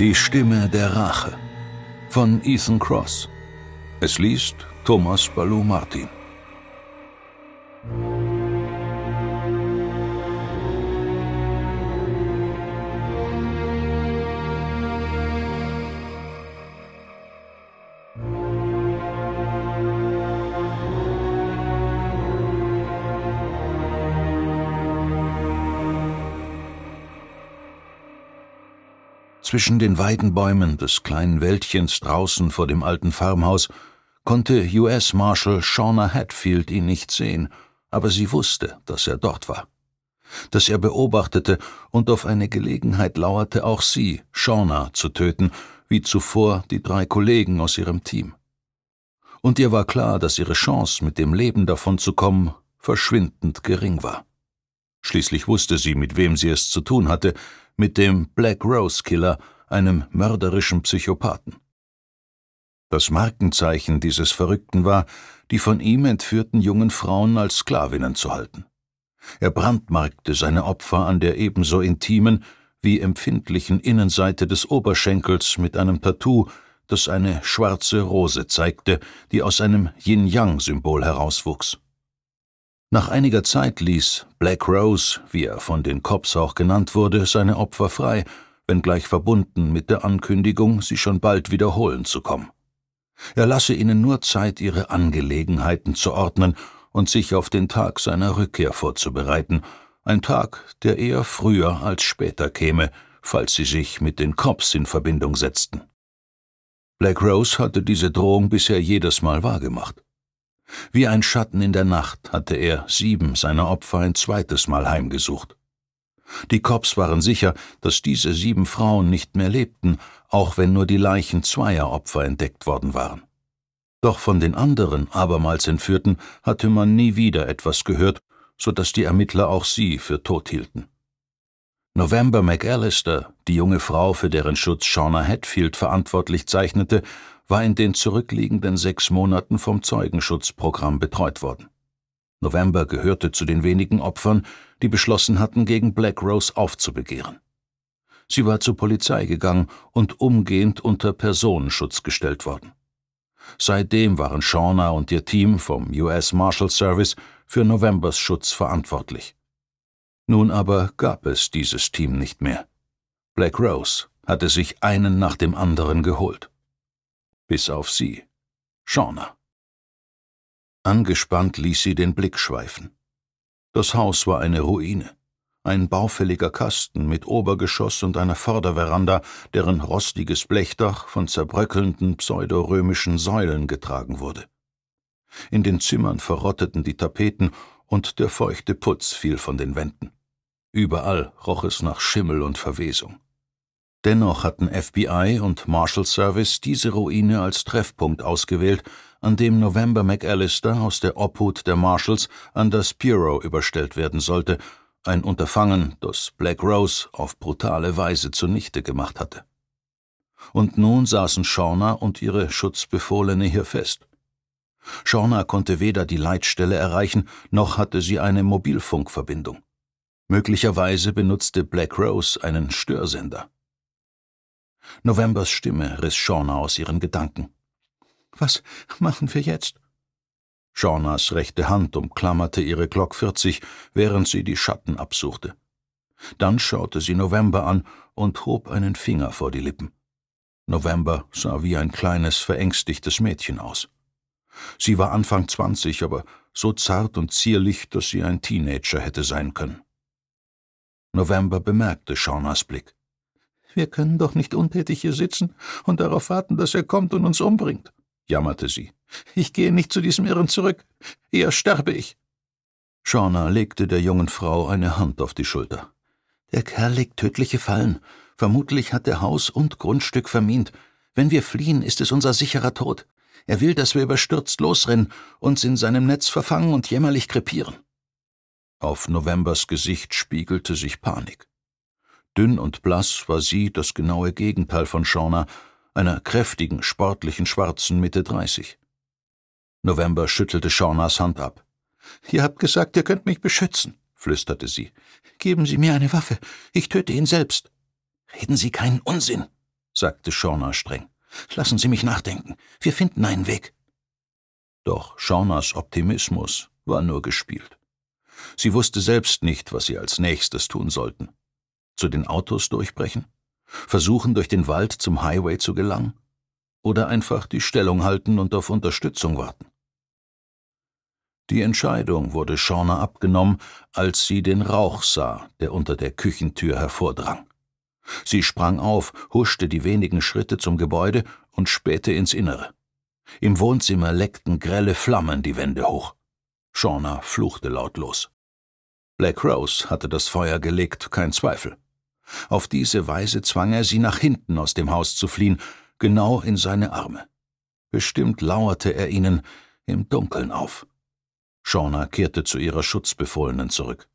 Die Stimme der Rache von Ethan Cross. Es liest Thomas Ballou Martin. Zwischen den Weidenbäumen des kleinen Wäldchens draußen vor dem alten Farmhaus konnte US Marshal Shauna Hatfield ihn nicht sehen, aber sie wusste, dass er dort war. Dass er beobachtete und auf eine Gelegenheit lauerte, auch sie, Shauna, zu töten, wie zuvor die drei Kollegen aus ihrem Team. Und ihr war klar, dass ihre Chance, mit dem Leben davonzukommen, verschwindend gering war. Schließlich wusste sie, mit wem sie es zu tun hatte, mit dem Black Rose Killer, einem mörderischen Psychopathen. Das Markenzeichen dieses Verrückten war, die von ihm entführten jungen Frauen als Sklavinnen zu halten. Er brandmarkte seine Opfer an der ebenso intimen wie empfindlichen Innenseite des Oberschenkels mit einem Tattoo, das eine schwarze Rose zeigte, die aus einem Yin-Yang-Symbol herauswuchs. Nach einiger Zeit ließ Black Rose, wie er von den Cops auch genannt wurde, seine Opfer frei, wenngleich verbunden mit der Ankündigung, sie schon bald wiederholen zu kommen. Er lasse ihnen nur Zeit, ihre Angelegenheiten zu ordnen und sich auf den Tag seiner Rückkehr vorzubereiten, ein Tag, der eher früher als später käme, falls sie sich mit den Cops in Verbindung setzten. Black Rose hatte diese Drohung bisher jedes Mal wahrgemacht. Wie ein Schatten in der Nacht hatte er sieben seiner Opfer ein zweites Mal heimgesucht. Die Cops waren sicher, dass diese sieben Frauen nicht mehr lebten, auch wenn nur die Leichen zweier Opfer entdeckt worden waren. Doch von den anderen, abermals Entführten, hatte man nie wieder etwas gehört, so dass die Ermittler auch sie für tot hielten. November McAllister, die junge Frau, für deren Schutz Shauna Hatfield verantwortlich zeichnete, war in den zurückliegenden sechs Monaten vom Zeugenschutzprogramm betreut worden. November gehörte zu den wenigen Opfern, die beschlossen hatten, gegen Black Rose aufzubegehren. Sie war zur Polizei gegangen und umgehend unter Personenschutz gestellt worden. Seitdem waren Shauna und ihr Team vom US Marshal Service für Novembers Schutz verantwortlich. Nun aber gab es dieses Team nicht mehr. Black Rose hatte sich einen nach dem anderen geholt bis auf sie, Shauna. Angespannt ließ sie den Blick schweifen. Das Haus war eine Ruine, ein baufälliger Kasten mit Obergeschoss und einer Vorderveranda, deren rostiges Blechdach von zerbröckelnden pseudorömischen Säulen getragen wurde. In den Zimmern verrotteten die Tapeten und der feuchte Putz fiel von den Wänden. Überall roch es nach Schimmel und Verwesung. Dennoch hatten FBI und Marshall Service diese Ruine als Treffpunkt ausgewählt, an dem November McAllister aus der Obhut der Marshalls an das Bureau überstellt werden sollte, ein Unterfangen, das Black Rose auf brutale Weise zunichte gemacht hatte. Und nun saßen Shauna und ihre Schutzbefohlene hier fest. Shauna konnte weder die Leitstelle erreichen, noch hatte sie eine Mobilfunkverbindung. Möglicherweise benutzte Black Rose einen Störsender. Novembers Stimme riss Shauna aus ihren Gedanken. Was machen wir jetzt? Shaunas rechte Hand umklammerte ihre Glock 40, während sie die Schatten absuchte. Dann schaute sie November an und hob einen Finger vor die Lippen. November sah wie ein kleines, verängstigtes Mädchen aus. Sie war Anfang zwanzig, aber so zart und zierlich, dass sie ein Teenager hätte sein können. November bemerkte Shaunas Blick. Wir können doch nicht untätig hier sitzen und darauf warten, dass er kommt und uns umbringt, jammerte sie. Ich gehe nicht zu diesem Irren zurück. Eher sterbe ich. Shauna legte der jungen Frau eine Hand auf die Schulter. Der Kerl legt tödliche Fallen. Vermutlich hat er Haus und Grundstück vermint. Wenn wir fliehen, ist es unser sicherer Tod. Er will, dass wir überstürzt losrennen, uns in seinem Netz verfangen und jämmerlich krepieren. Auf Novembers Gesicht spiegelte sich Panik. Dünn und blass war sie das genaue Gegenteil von Shauna, einer kräftigen, sportlichen Schwarzen Mitte 30. November schüttelte Shaunas Hand ab. Ihr habt gesagt, ihr könnt mich beschützen, flüsterte sie. Geben Sie mir eine Waffe, ich töte ihn selbst. Reden Sie keinen Unsinn, sagte Shauna streng. Lassen Sie mich nachdenken, wir finden einen Weg. Doch Shaunas Optimismus war nur gespielt. Sie wusste selbst nicht, was sie als nächstes tun sollten zu den Autos durchbrechen, versuchen durch den Wald zum Highway zu gelangen oder einfach die Stellung halten und auf Unterstützung warten. Die Entscheidung wurde Shauna abgenommen, als sie den Rauch sah, der unter der Küchentür hervordrang. Sie sprang auf, huschte die wenigen Schritte zum Gebäude und spähte ins Innere. Im Wohnzimmer leckten grelle Flammen die Wände hoch. Shauna fluchte lautlos. Black Rose hatte das Feuer gelegt, kein Zweifel. Auf diese Weise zwang er sie nach hinten aus dem Haus zu fliehen, genau in seine Arme. Bestimmt lauerte er ihnen im Dunkeln auf. Shauna kehrte zu ihrer Schutzbefohlenen zurück.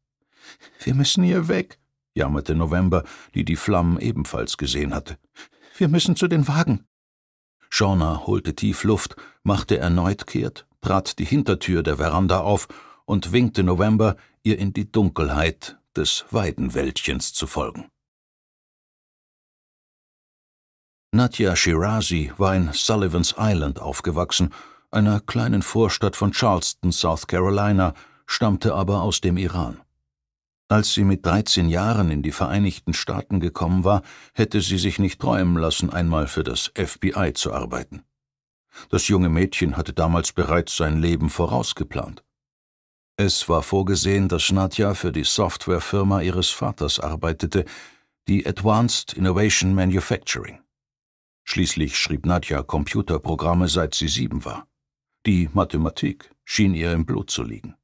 Wir müssen hier weg, jammerte November, die die Flammen ebenfalls gesehen hatte. Wir müssen zu den Wagen. Shauna holte tief Luft, machte erneut kehrt, trat die Hintertür der Veranda auf und winkte November, ihr in die Dunkelheit des Weidenwäldchens zu folgen. Nadja Shirazi war in Sullivan's Island aufgewachsen, einer kleinen Vorstadt von Charleston, South Carolina, stammte aber aus dem Iran. Als sie mit 13 Jahren in die Vereinigten Staaten gekommen war, hätte sie sich nicht träumen lassen, einmal für das FBI zu arbeiten. Das junge Mädchen hatte damals bereits sein Leben vorausgeplant. Es war vorgesehen, dass Nadja für die Softwarefirma ihres Vaters arbeitete, die Advanced Innovation Manufacturing. Schließlich schrieb Nadja Computerprogramme, seit sie sieben war. Die Mathematik schien ihr im Blut zu liegen.